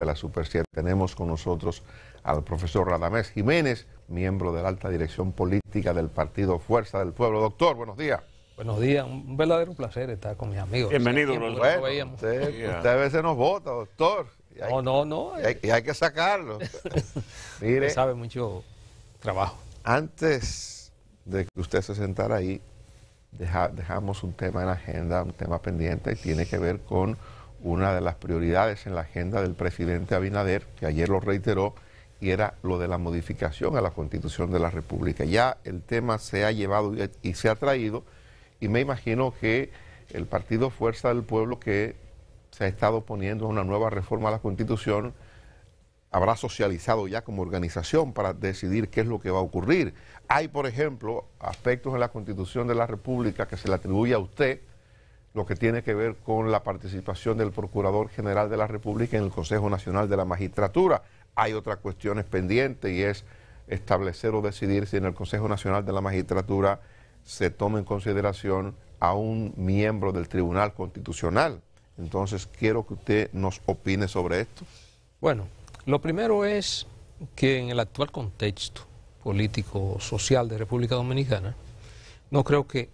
de la Super 7. Tenemos con nosotros al profesor Radamés Jiménez, miembro de la alta dirección política del partido Fuerza del Pueblo. Doctor, buenos días. Buenos días, un verdadero placer estar con mis amigos. Bienvenido, doctor. usted, a veces nos vota, doctor. no, no, no. Y hay, que sacarlo. Eh. Mire. sabe mucho trabajo. Antes de que usted se sentara ahí, dejamos un tema en la agenda, un tema pendiente, y tiene que ver con una de las prioridades en la agenda del presidente Abinader, que ayer lo reiteró, y era lo de la modificación a la Constitución de la República. Ya el tema se ha llevado y se ha traído, y me imagino que el Partido Fuerza del Pueblo, que se ha estado poniendo a una nueva reforma a la Constitución, habrá socializado ya como organización para decidir qué es lo que va a ocurrir. Hay, por ejemplo, aspectos en la Constitución de la República que se le atribuye a usted, lo que tiene que ver con la participación del Procurador General de la República en el Consejo Nacional de la Magistratura. Hay otras cuestiones pendientes y es establecer o decidir si en el Consejo Nacional de la Magistratura se toma en consideración a un miembro del Tribunal Constitucional. Entonces, quiero que usted nos opine sobre esto. Bueno, lo primero es que en el actual contexto político-social de República Dominicana, no creo que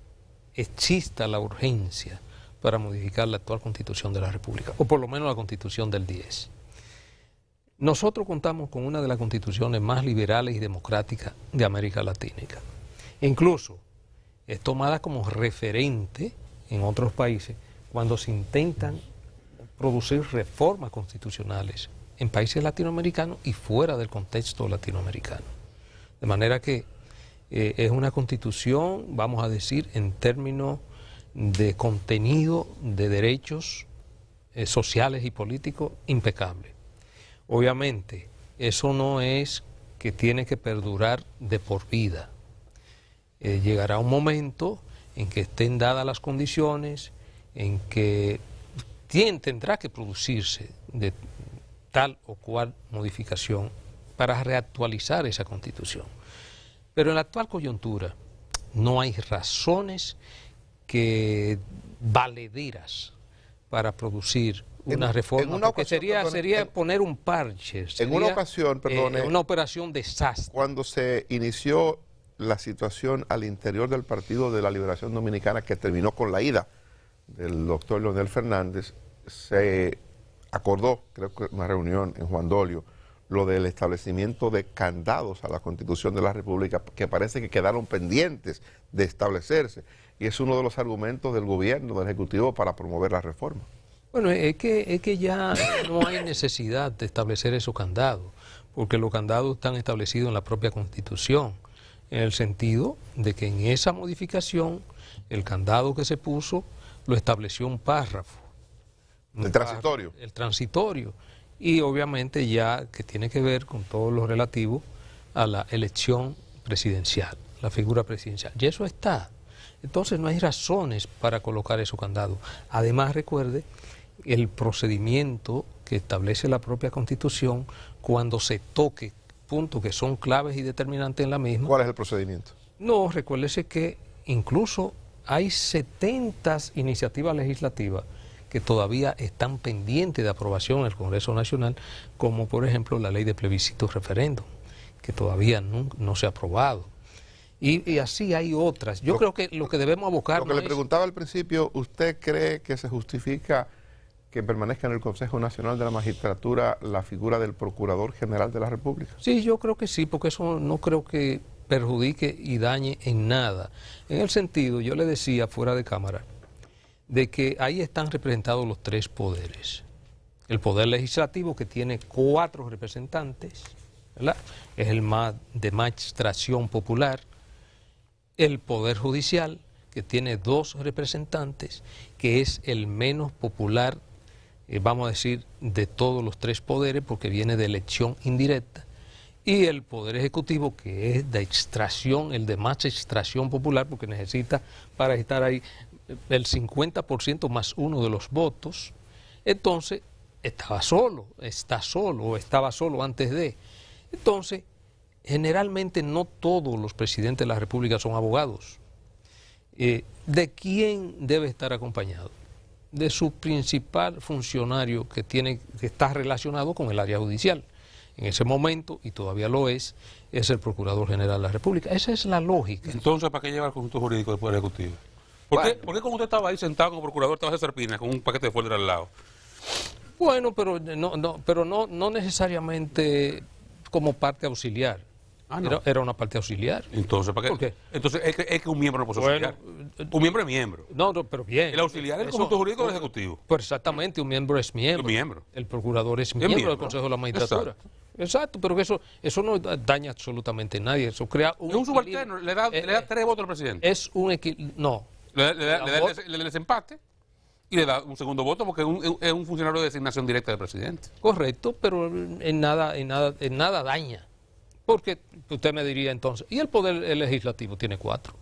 exista la urgencia para modificar la actual constitución de la República, o por lo menos la constitución del 10. Nosotros contamos con una de las constituciones más liberales y democráticas de América Latina. E incluso es tomada como referente en otros países cuando se intentan producir reformas constitucionales en países latinoamericanos y fuera del contexto latinoamericano. De manera que eh, es una constitución, vamos a decir, en términos de contenido de derechos eh, sociales y políticos impecable. Obviamente, eso no es que tiene que perdurar de por vida. Eh, llegará un momento en que estén dadas las condiciones, en que tendrá que producirse de tal o cual modificación para reactualizar esa constitución. Pero en la actual coyuntura no hay razones que valederas para producir una reforma, sería, sería poner un parche. en una ocasión, perdón, eh, una operación desastre. Cuando se inició la situación al interior del Partido de la Liberación Dominicana, que terminó con la ida del doctor Leonel Fernández, se acordó, creo que una reunión en Juan Dolio, lo del establecimiento de candados a la Constitución de la República, que parece que quedaron pendientes de establecerse es uno de los argumentos del gobierno, del Ejecutivo, para promover la reforma. Bueno, es que, es que ya no hay necesidad de establecer esos candados, porque los candados están establecidos en la propia Constitución, en el sentido de que en esa modificación el candado que se puso lo estableció un párrafo. el transitorio. el transitorio. Y obviamente ya que tiene que ver con todo lo relativo a la elección presidencial, la figura presidencial. Y eso está. Entonces no hay razones para colocar eso candado. Además, recuerde el procedimiento que establece la propia Constitución cuando se toque puntos que son claves y determinantes en la misma. ¿Cuál es el procedimiento? No, recuérdese que incluso hay 70 iniciativas legislativas que todavía están pendientes de aprobación en el Congreso Nacional, como por ejemplo la ley de plebiscito referéndum, que todavía no se ha aprobado y, así hay otras. Yo creo que lo que debemos abocar... Lo que le preguntaba al principio, ¿usted cree que se justifica que permanezca en el Consejo Nacional de la Magistratura la figura del Procurador General de la República? Sí, yo creo que sí, porque eso no creo que perjudique y dañe en nada. En el sentido, yo le decía fuera de cámara, de que ahí están representados los tres poderes. El poder legislativo que tiene cuatro representantes, es el de magistración popular, el Poder Judicial, que tiene dos representantes, que es el menos popular, eh, vamos a decir, de todos los tres poderes, porque viene de elección indirecta, y el Poder Ejecutivo, que es de extracción, el de más extracción popular, porque necesita para estar ahí eh, el 50% más uno de los votos, entonces estaba solo, está solo, o estaba solo antes de. Entonces, generalmente no todos los presidentes de la República son abogados. Eh, ¿De quién debe estar acompañado? De su principal funcionario que, tiene, que está relacionado con el área judicial. En ese momento, y todavía lo es, es el Procurador General de la República. Esa es la lógica. Entonces, ¿para qué lleva el conjunto jurídico del Poder Ejecutivo? ¿Por, qué, ¿Por, usted estaba ahí sentado como procurador estaba de serpina con un paquete de folder al lado? Bueno, pero no, pero no, no necesariamente como parte auxiliar. Ah, era, una parte auxiliar. Entonces, ¿para qué? Entonces, es que, un miembro no puede auxiliar. Un miembro es miembro. No, pero bien. El auxiliar es el conjunto jurídico del Ejecutivo. Pues exactamente, un miembro es miembro. El procurador es miembro, del Consejo de la Magistratura. Exacto. pero eso, eso no daña absolutamente a nadie. Eso crea un. Es un subalterno, le da, eh, le da eh, tres votos al presidente. Es un No. Le, da, le el, desempate y le da un segundo voto porque es un funcionario de designación directa del presidente. Correcto, pero en nada, en nada, en nada daña. Porque usted me diría entonces, ¿y el Poder Legislativo tiene cuatro?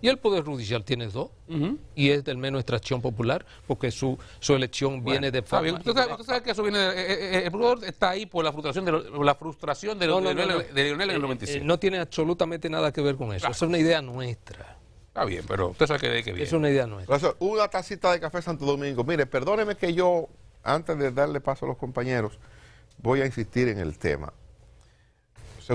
Y el Poder Judicial tiene dos, y es del menos extracción popular, porque su, su elección viene de fabio usted sabe que eso viene... De, eh, eh, eh, el está ahí por la frustración de, la frustración de, Lionel en el 95 no tiene absolutamente nada que ver con eso, es una idea nuestra. Está bien, pero usted sabe que viene. Es una idea nuestra. una tacita de café Santo Domingo. Mire, perdóneme que yo, antes de darle paso a los compañeros, voy a insistir en el tema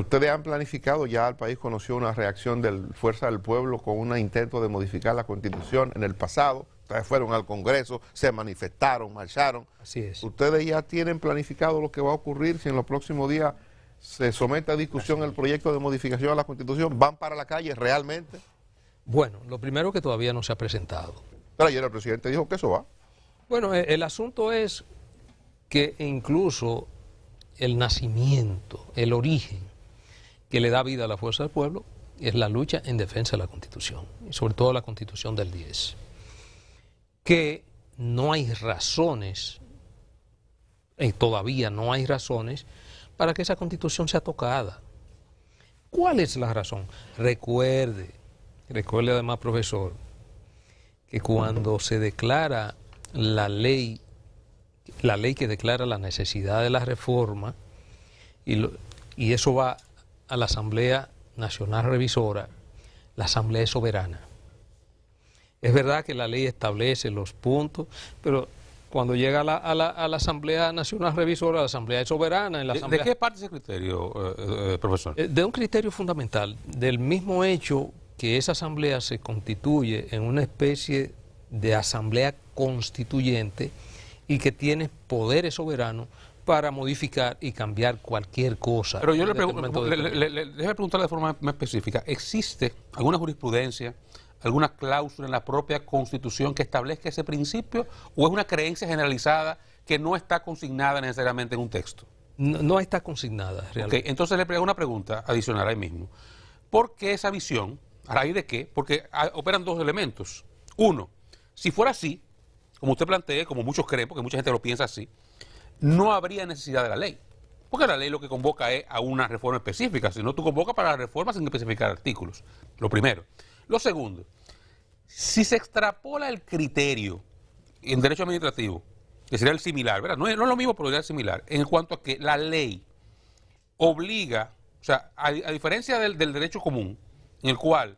ustedes han planificado, ya el país conoció una reacción de Fuerza del Pueblo con un intento de modificar la constitución en el pasado. Ustedes fueron al Congreso, se manifestaron, marcharon. Así es. Ustedes ya tienen planificado lo que va a ocurrir si en los próximos días se somete a discusión el proyecto de modificación a la Constitución. ¿Van para la calle realmente? Bueno, lo primero que todavía no se ha presentado. Pero ayer el presidente dijo que eso va. Bueno, e, el asunto es que incluso el nacimiento, el origen que le da vida a la fuerza del pueblo es la lucha en defensa de la Constitución, y sobre todo la Constitución del 10, que no hay razones, y eh, todavía no hay razones, para que esa Constitución sea tocada. ¿Cuál es la razón? Recuerde, recuerde además, profesor, que cuando se declara la ley, la ley que declara la necesidad de la reforma, y, y eso va a la Asamblea Nacional Revisora, la Asamblea es soberana. Es verdad que la ley establece los puntos, pero cuando llega a la, Asamblea Nacional Revisora, la Asamblea es soberana. En ¿De, qué parte ese criterio, eh, eh, eh, profesor? De un criterio fundamental, del mismo hecho que esa Asamblea se constituye en una especie de Asamblea constituyente y que tiene poderes soberanos para modificar y cambiar cualquier cosa. Pero yo le, pregunto, de... preguntarle de forma más específica, ¿existe alguna jurisprudencia, alguna cláusula en la propia Constitución que establezca ese principio o es una creencia generalizada que no está consignada necesariamente en un texto? No, está consignada realmente. Okay, entonces le pregunto una pregunta adicional ahí mismo. ¿Por qué esa visión? ¿A raíz de qué? Porque ah, operan dos elementos. Uno, si fuera así, como usted plantea, como muchos creen, porque mucha gente lo piensa así, no habría necesidad de la ley. Porque la ley lo que convoca es a una reforma específica, si no tú convocas para la reforma sin especificar artículos. Lo primero. Lo segundo, si se extrapola el criterio en derecho administrativo, que sería el similar, ¿verdad? No es, lo mismo, pero sería el similar, en cuanto a que la ley obliga, o sea, a, diferencia del, derecho común, en el cual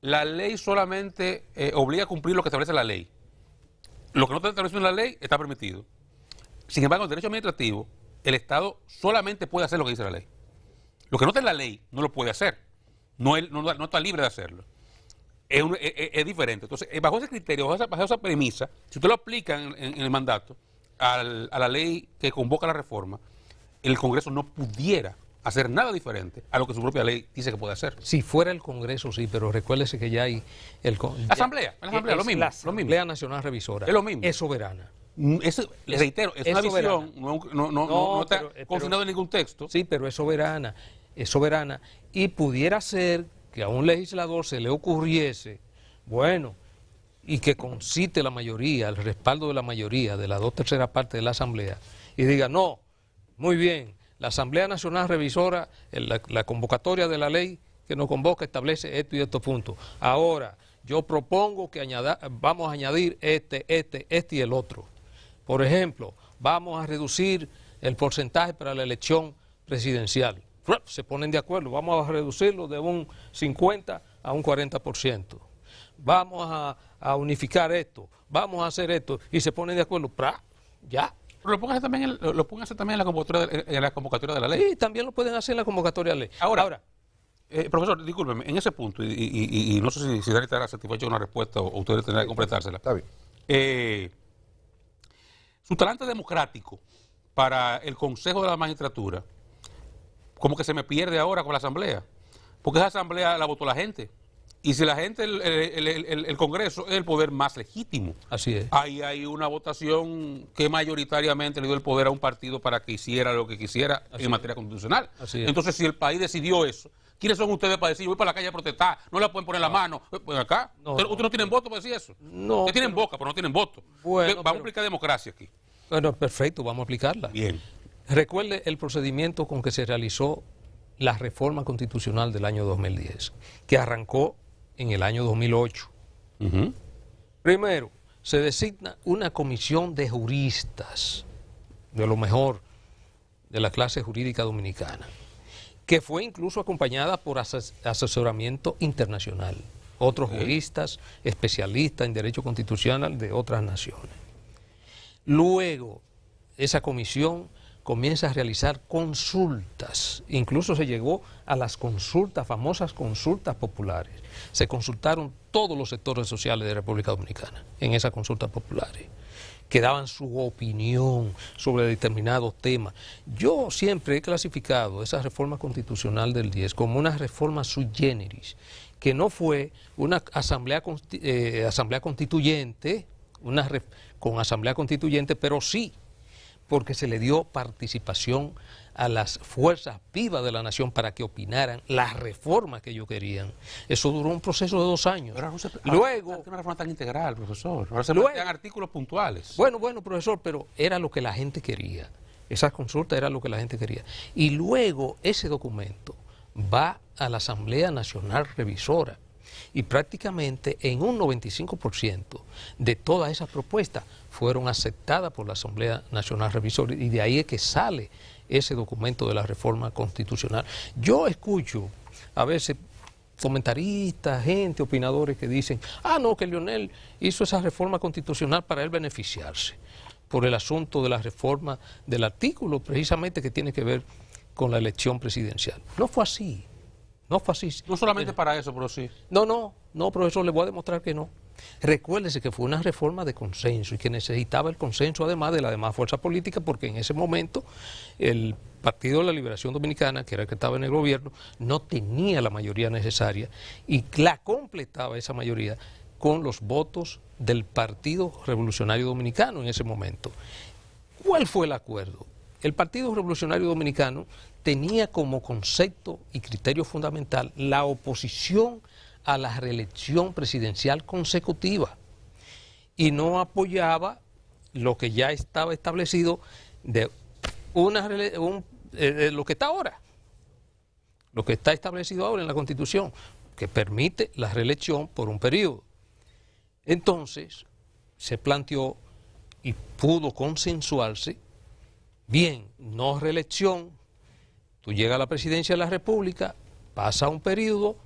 la ley solamente eh, obliga a cumplir lo que establece la ley. Lo que no está establecido en la ley está permitido. Sin embargo, en derecho administrativo, el Estado solamente puede hacer lo que dice la ley. Lo que no está en la ley no lo puede hacer. No, está libre de hacerlo. Es, e, e, diferente. Entonces, eh, bajo ese criterio, bajo esa, premisa, si usted lo aplica en, el mandato a la ley que convoca la reforma, el Congreso no pudiera hacer nada diferente a lo que su propia ley dice que puede hacer. Si fuera el Congreso, sí, pero recuérdese que ya hay... El, asamblea, la Asamblea, lo mismo. La Asamblea Nacional Revisora es, lo mismo. es soberana les mm, reitero, es, una visión, no, está confinado en ningún texto. Sí, pero es soberana, es soberana. Y pudiera ser que a un legislador se le ocurriese, bueno, y que concite la mayoría, el respaldo de la mayoría, de las dos terceras partes de la Asamblea, y diga, no, muy bien, la Asamblea Nacional Revisora, la, la convocatoria de la ley que nos convoca establece esto y estos puntos. Ahora, yo propongo que añada, vamos a añadir este, este, este y el otro. Por ejemplo, vamos a reducir el porcentaje para la elección presidencial. Se ponen de acuerdo, vamos a reducirlo de un 50 a un 40%. Vamos a, unificar esto, vamos a hacer esto, y se ponen de acuerdo, ¡pra! ya. Lo también, lo, también en, la convocatoria de, la ley. Sí, también lo pueden hacer en la convocatoria de la ley. Ahora, Ahora eh, profesor, discúlpeme, en ese punto, y, no sé si, si estará satisfecho con una respuesta o, ustedes tendrán que completársela. Está bien. Eh, su talante democrático para el Consejo de la Magistratura, como que se me pierde ahora con la Asamblea, porque esa Asamblea la votó la gente. Y si la gente, el, Congreso es el poder más legítimo. Así es. Ahí hay una votación que mayoritariamente le dio el poder a un partido para que hiciera lo que quisiera en materia constitucional. Entonces, si el país decidió eso, ¿quiénes son ustedes para decir, voy para la calle a protestar, no la pueden poner la mano? Eh, pues acá, ustedes no, tienen voto para decir eso. No. Ustedes tienen boca, pero no tienen voto. Vamos a aplicar democracia aquí. Bueno, ah, perfecto, vamos a aplicarla. Bien. Recuerde el procedimiento con que se realizó la reforma constitucional del año 2010, que arrancó en el año 2008. Primero, se designa una comisión de juristas, de lo mejor de la clase jurídica dominicana, que fue incluso acompañada por asesoramiento internacional, otros juristas especialistas en derecho constitucional de otras naciones. Luego, esa comisión comienza a realizar consultas, incluso se llegó a las consultas, famosas consultas populares. Se consultaron todos los sectores sociales de República Dominicana en esas consultas populares, que daban su opinión sobre determinados temas. Yo siempre he clasificado esa reforma constitucional del 10 como una reforma sui generis, que no fue una asamblea, eh, asamblea constituyente una, con asamblea constituyente, pero sí porque se le dio participación a las fuerzas vivas de la nación para que opinaran las reformas que ellos querían. Eso duró un proceso de dos años. Pero no se, una reforma tan integral, profesor. Ahora se artículos puntuales. Bueno, bueno, profesor, pero era lo que la gente quería. esa consulta era lo que la gente quería. Y luego ese documento va a la Asamblea Nacional Revisora y prácticamente en un 95% de todas esas propuestas fueron aceptadas por la Asamblea Nacional Revisora y de ahí es que sale ese documento de la reforma constitucional. Yo escucho a veces comentaristas, gente, opinadores que dicen, ah, no, que Lionel hizo esa reforma constitucional para él beneficiarse por el asunto de la reforma del artículo precisamente que tiene que ver con la elección presidencial. No fue así. No No solamente para eso, pero sí. No, no, no, profesor, le voy a demostrar que no. Recuérdese que fue una reforma de consenso y que necesitaba el consenso además de la demás fuerza política porque en ese momento el Partido de la Liberación Dominicana, que era el que estaba en el gobierno, no tenía la mayoría necesaria y la completaba esa mayoría con los votos del Partido Revolucionario Dominicano en ese momento. ¿Cuál fue el acuerdo? El Partido Revolucionario Dominicano tenía como concepto y criterio fundamental la oposición a la reelección presidencial consecutiva y no apoyaba lo que ya estaba establecido de una, eh, eh, lo que está ahora, lo que está establecido ahora en la Constitución, que permite la reelección por un periodo. Entonces, se planteó y pudo consensuarse, bien, no reelección, Tú llegas a la presidencia de la República, pasa un periodo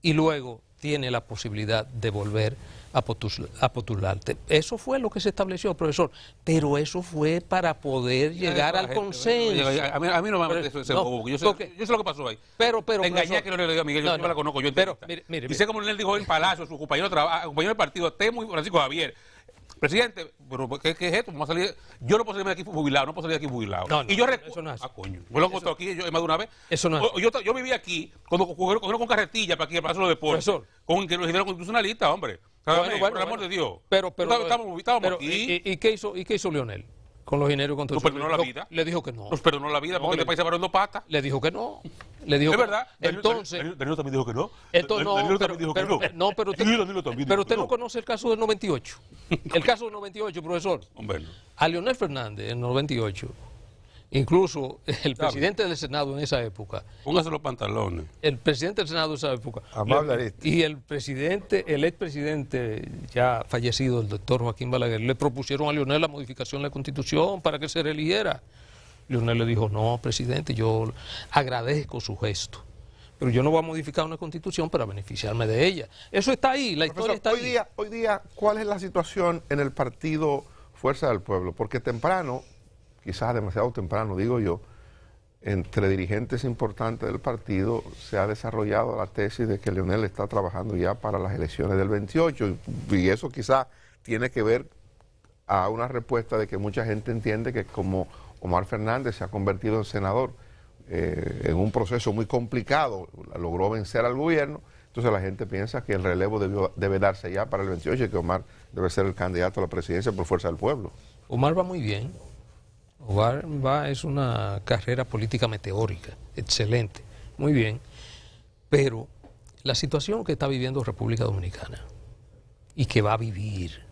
y luego tienes la posibilidad de volver a, postularte. Eso fue lo que se estableció, profesor, pero eso fue para poder llegar al consenso. A mí, no me pero, eso ese no, yo, sé, yo sé lo que pasó ahí. Pero, pero, pero. engañé que no le diga a Miguel, yo no, la conozco, yo pero, Y sé como él dijo en Palacio, su compañero, compañero del partido, Temo y Francisco Javier, Presidente, pero ¿qué, es esto? Vamos a yo no puedo salir de aquí jubilado, no puedo salir aquí jubilado. No, y yo eso no es Ah, coño. Me lo contó aquí, yo más de una vez. Eso no es yo, yo, vivía aquí, cuando cogieron, con carretilla para aquí, para hacer los deportes. Con que hicieron constitucionalista, hombre. Bueno, por el amor de Dios. Pero, pero, estamos aquí. ¿y, qué hizo, ¿Y qué hizo Leonel? con los todo eso. ¿No perdonó la vida? Le dijo que no. ¿Nos perdonó la vida? porque este le... este país se paró en patas. Le dijo que no. Le dijo es verdad. Entonces, Danilo, también dijo que no. entonces no, Danilo también dijo que no. Eh, no pero usted, pero usted no. conoce el caso del 98. el caso del 98, profesor. Hombre. A Leonel Fernández, en el 98, Incluso el presidente del Senado en esa época. Póngase los pantalones. El presidente del Senado en esa época. y el presidente, el expresidente ya fallecido, el doctor Joaquín Balaguer, le propusieron a Lionel la modificación de la constitución para que se reeligiera Lionel le dijo, no, presidente, yo agradezco su gesto pero yo no voy a modificar una constitución para beneficiarme de ella. Eso está ahí, la historia está hoy ahí. Día, hoy día, ¿cuál es la situación en el partido Fuerza del Pueblo? Porque temprano quizás demasiado temprano, digo yo, entre dirigentes importantes del partido se ha desarrollado la tesis de que Leonel está trabajando ya para las elecciones del 28 y eso quizás tiene que ver a una respuesta de que mucha gente entiende que como Omar Fernández se ha convertido en senador eh, en un proceso muy complicado, logró vencer al gobierno, entonces la gente piensa que el relevo debe darse ya para el 28 y que Omar debe ser el candidato a la presidencia por fuerza del pueblo. Omar va muy bien, Va es una carrera política meteórica, excelente, muy bien, pero la situación que está viviendo República Dominicana y que va a vivir,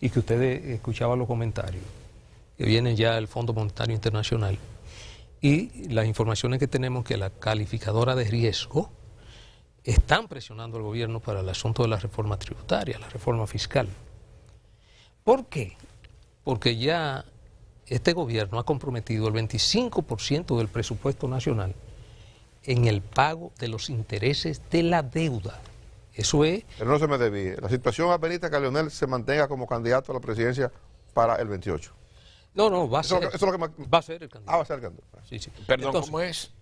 y que ustedes escuchaban los comentarios, que vienen ya el Fondo Monetario Internacional, y las informaciones que tenemos que la calificadora de riesgo están presionando al gobierno para el asunto de la reforma tributaria, la reforma fiscal. ¿Por qué? Porque ya este gobierno ha comprometido el 25% del presupuesto nacional en el pago de los intereses de la deuda. Eso es... Pero no se me debía. La situación a que Leonel se mantenga como candidato a la presidencia para el 28. No, no, va a ser. que Va a ser el candidato. Ah, va a ser el candidato. Perdón, ¿cómo es?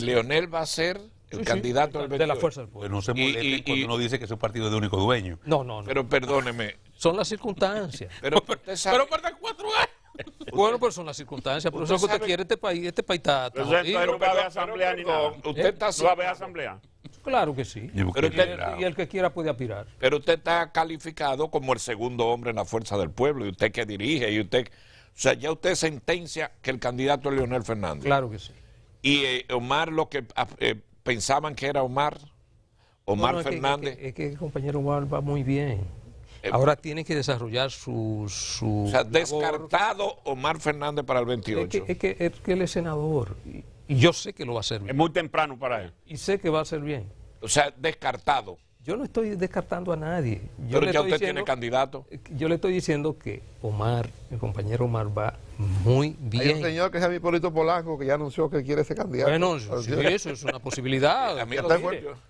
Leonel va a ser el candidato al 28. De la Fuerza del Pueblo. Pero no se molesten cuando uno dice que es un partido de único dueño. No, no, no. Pero perdóneme. Son las circunstancias. pero, pero, cuatro años. Bueno, pues son las circunstancias, por eso que usted quiere este país, este país está... usted no va a asamblea ¿Eh? no va asamblea? Claro que sí. Y, el que quiera puede aspirar. Pero usted está calificado como el segundo hombre en la fuerza del pueblo, y usted que dirige, y usted... O sea, ya usted sentencia que el candidato es Leonel Fernández. Claro que sí. Y eh, Omar, lo que ah, eh, pensaban que era Omar, Omar Fernández... Es que, es que el compañero Omar va muy bien. Eh, Ahora tiene que desarrollar su... su o sea, descartado Omar Fernández para el 28. Es que, es que, él es senador y, yo sé que lo va a hacer bien. Es muy temprano para él. Y sé que va a ser bien. O sea, descartado. Yo no estoy descartando a nadie. Yo Pero ya usted tiene candidato. Yo le estoy diciendo que Omar, el compañero Omar, va muy bien. Hay un señor que es político Polanco que ya anunció que quiere ser candidato. Bueno, eso es una posibilidad. que,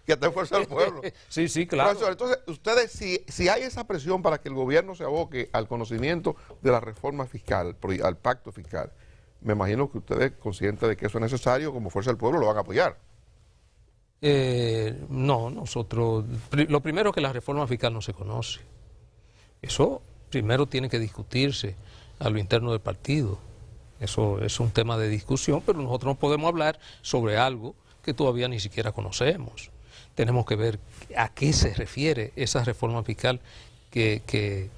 está en fuerza del pueblo. sí, sí, claro. entonces, ustedes, si, si hay esa presión para que el gobierno se aboque al conocimiento de la reforma fiscal, al pacto fiscal, me imagino que ustedes, conscientes de que eso es necesario, como fuerza del pueblo, lo van a apoyar. Eh, no, nosotros, lo primero es que la reforma fiscal no se conoce. Eso primero tiene que discutirse a lo interno del partido. Eso es un tema de discusión, pero nosotros no podemos hablar sobre algo que todavía ni siquiera conocemos. Tenemos que ver a qué se refiere esa reforma fiscal que, que,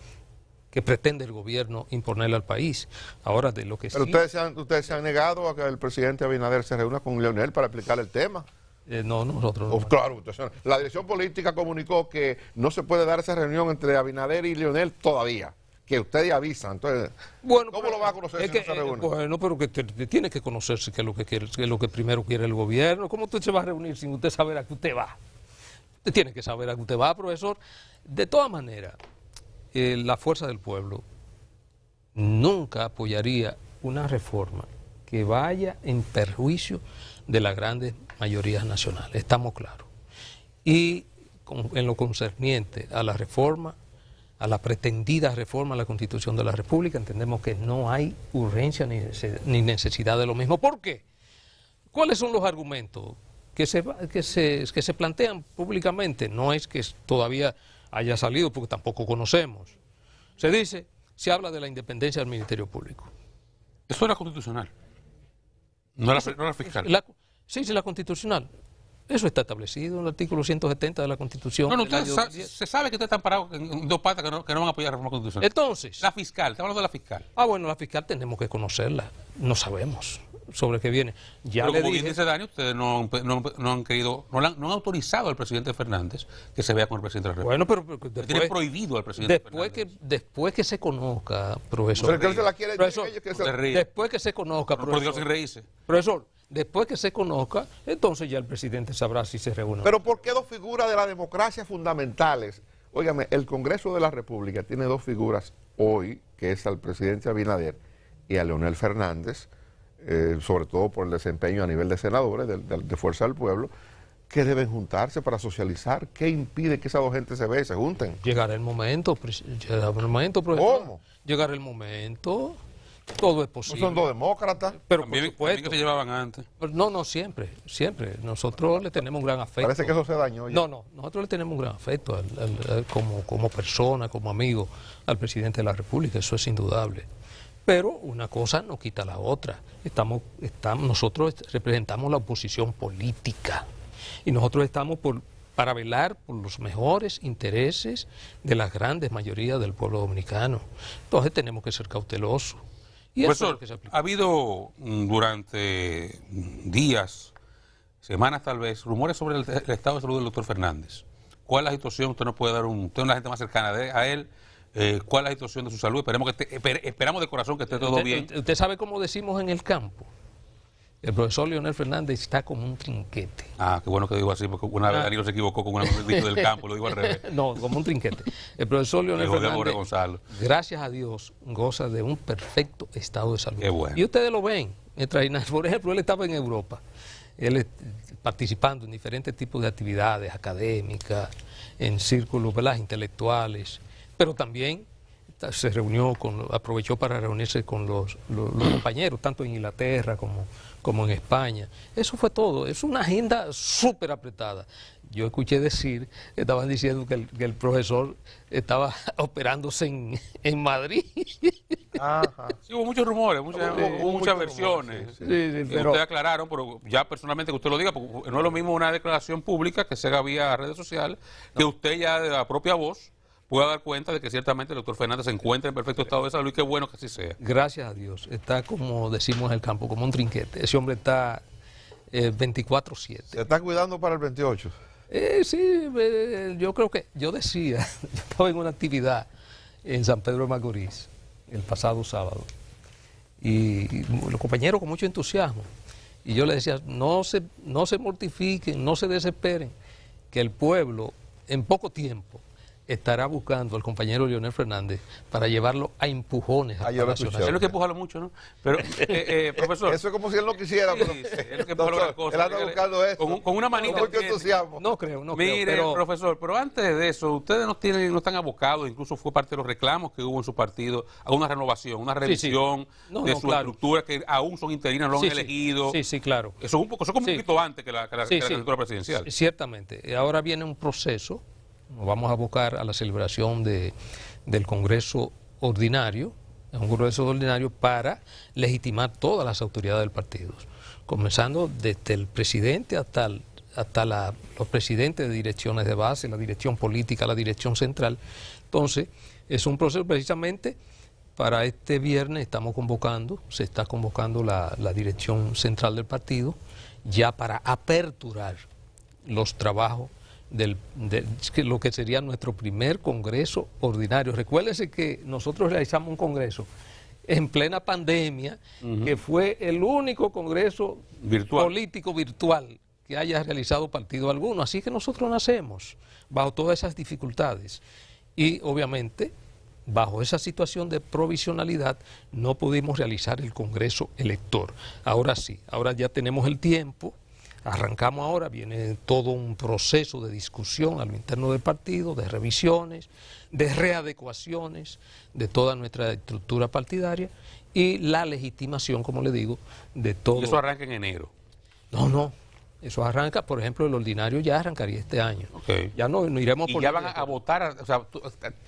pretende el gobierno imponerle al país. Ahora, de lo que Pero ustedes, se han, ustedes se han negado a que el presidente Abinader se reúna con Leonel para explicar el tema. Eh, no, nosotros no. Oh, claro, la dirección política comunicó que no se puede dar esa reunión entre Abinader y Leonel todavía que ustedes avisan. Entonces, ¿cómo lo va a conocer si no eh, Bueno, pero que tiene que conocerse que es lo que, quiere, lo que primero quiere el gobierno. ¿Cómo usted se va a reunir sin usted saber a qué usted va? Usted tiene que saber a qué usted va, profesor. De todas maneras, eh, la fuerza del pueblo nunca apoyaría una reforma que vaya en perjuicio de las grandes mayorías nacionales, estamos claros. Y en lo concerniente a la reforma, a la pretendida reforma a la Constitución de la República, entendemos que no hay urgencia ni necesidad de lo mismo. ¿Por qué? ¿Cuáles son los argumentos que se, que se, plantean públicamente? No es que todavía haya salido, porque tampoco conocemos. Se dice, se habla de la independencia del Ministerio Público. ...esto era constitucional. No la fiscal. sí, sí, la constitucional. Eso está establecido en el artículo 170 de la Constitución. No, no, se sabe que ustedes están parados en dos patas que no, que no van a apoyar la reforma constitucional. Entonces. La fiscal, estamos hablando de la fiscal. Ah, bueno, la fiscal tenemos que conocerla. No sabemos sobre qué que viene. Ya Pero le como ustedes no, han querido, no han, no, han autorizado al presidente Fernández que se vea con el presidente de la República. Bueno, pero, tiene prohibido al presidente después Fernández. Que, después que se conozca, profesor. Pero se la quiere Después que se conozca, profesor. Profesor, después que se conozca, entonces ya el presidente sabrá si se reúne. Pero ¿por qué dos figuras de la democracia fundamentales? Óigame, el Congreso de la República tiene dos figuras hoy, que es al presidente Abinader y a Leonel Fernández, eh, sobre todo por el desempeño a nivel de senadores, de, Fuerza del Pueblo, que deben juntarse para socializar. ¿Qué impide que esas dos gentes se vean y se junten? Llegará el momento, llegará el momento, el momento. Todo es posible. son dos demócratas. Pero por se llevaban antes. No, no, siempre, siempre. Nosotros le tenemos un gran afecto. Parece que eso se dañó. No, no, nosotros le tenemos un gran afecto como persona, como amigo al presidente de la República, eso es indudable. Pero una cosa no quita la otra. Estamos, estamos, nosotros representamos la oposición política y nosotros estamos por, para velar por los mejores intereses de las grandes mayorías del pueblo dominicano. Entonces tenemos que ser cautelosos. Y eso es Ha habido mm, durante días, semanas tal vez, rumores sobre el, estado de salud del doctor Fernández. ¿Cuál es la situación? Usted nos puede dar un... Usted es la gente más cercana a él. Eh, cuál es la situación de su salud. Esperemos que esperamos de corazón que esté todo bien. Usted sabe cómo decimos en el campo. El profesor Leonel Fernández está como un trinquete. Ah, qué bueno que digo así, porque una vez ah. Danilo se equivocó con un dicho del campo, lo digo al revés. no, como un trinquete. El profesor Leonel Fernández, gracias a Dios, goza de un perfecto estado de salud. Y ustedes lo ven, mientras, por ejemplo, él estaba en Europa, él participando en diferentes tipos de actividades académicas, en círculos ¿verdad? intelectuales, pero también se reunió, con, aprovechó para reunirse con los, compañeros, tanto en Inglaterra como, como, en España. Eso fue todo, es una agenda súper apretada. Yo escuché decir, estaban diciendo que el, profesor estaba operándose en, en Madrid. Sí, hubo muchos rumores, muchas, hubo, muchas versiones. sí. pero... Ustedes aclararon, pero ya personalmente que usted lo diga, porque no es lo mismo una declaración pública que se haga vía redes sociales, que usted ya de la propia voz voy a dar cuenta de que ciertamente el doctor Fernández se encuentra en perfecto estado de salud y qué bueno que así sea. Gracias a Dios. Está como decimos en el campo, como un trinquete. Ese hombre está 24-7. Eh, ¿Se está cuidando para el 28? Eh, sí, eh, yo creo que, yo decía, estaba en una actividad en San Pedro de Macorís el pasado sábado y, los compañeros con mucho entusiasmo y yo les decía, no se, no se mortifiquen, no se desesperen, que el pueblo en poco tiempo estará buscando al compañero Leonel Fernández para llevarlo a empujones ah, a la Nacional. Es lo que empujalo mucho, ¿no? Pero, eh, eh, eh, profesor. Eso es como si él no quisiera. Pero, sí, sí, es lo que la Él anda buscando eso. Con, una manita. Con entusiasmo. No creo, no Mire, creo. Mire, profesor, pero antes de eso, ustedes no, tienen, no están abocados, incluso fue parte de los reclamos que hubo en su partido, a una renovación, una revisión de su estructura, que aún son interinos, no han elegido. Sí, sí, claro. Eso es, un poco, eso como un poquito antes que la, candidatura presidencial. Ciertamente. Ahora viene un proceso nos vamos a abocar a la celebración de, del Congreso Ordinario, un Congreso Ordinario para legitimar todas las autoridades del partido, comenzando desde el presidente hasta hasta los presidentes de direcciones de base, la dirección política, la dirección central. Entonces, es un proceso precisamente para este viernes estamos convocando, se está convocando la, la dirección central del partido ya para aperturar los trabajos de, lo que sería nuestro primer Congreso Ordinario. Recuérdese que nosotros realizamos un Congreso en plena pandemia, que fue el único Congreso político virtual que haya realizado partido alguno. Así que nosotros nacemos bajo todas esas dificultades. Y obviamente, bajo esa situación de provisionalidad, no pudimos realizar el Congreso elector. Ahora sí, ahora ya tenemos el tiempo Arrancamos ahora, viene todo un proceso de discusión al interno del partido, de revisiones, de readecuaciones de toda nuestra estructura partidaria y la legitimación, como le digo, de todo. eso arranca en enero? No, no. Eso arranca, por ejemplo, el ordinario ya arrancaría este año. Ya no, iremos por... ya van a, votar, o sea,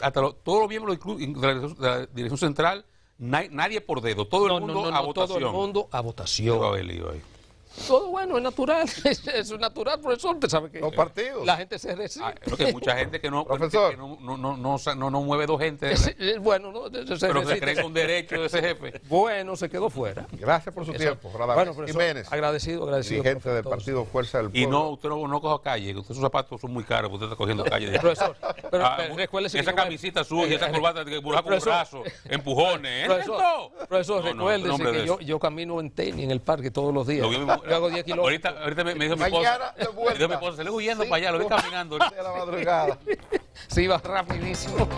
hasta todos los miembros de la dirección central, nadie por dedo, todo el mundo a votación. Todo el mundo a votación. Todo bueno, es natural. Es, es natural, profesor. Usted sabe que los partidos. La gente se decide. Ah, mucha gente que no, Que no, no, no, no, mueve dos gente. bueno, no, se pero se cree con derecho de ese jefe. Bueno, se quedó fuera. Gracias por su tiempo, bueno, Jiménez. Agradecido, agradecido. Gente del partido Fuerza del Pueblo. Y no, usted no, coja calle, usted sus zapatos son muy caros, usted está cogiendo calle. profesor, pero, ah, recuérdese esa camisita suya, eh, esa eh, corbata de burla con brazo, empujones, ¿eh? Profesor, profesor recuérdese que yo, yo camino en tenis en el parque todos los días. Lo yo 10 kilómetros. Ahorita, ahorita me, dijo mi esposa. Dijo mi esposa, se le voy huyendo para allá, lo vi caminando. De la madrugada. Sí, iba rapidísimo.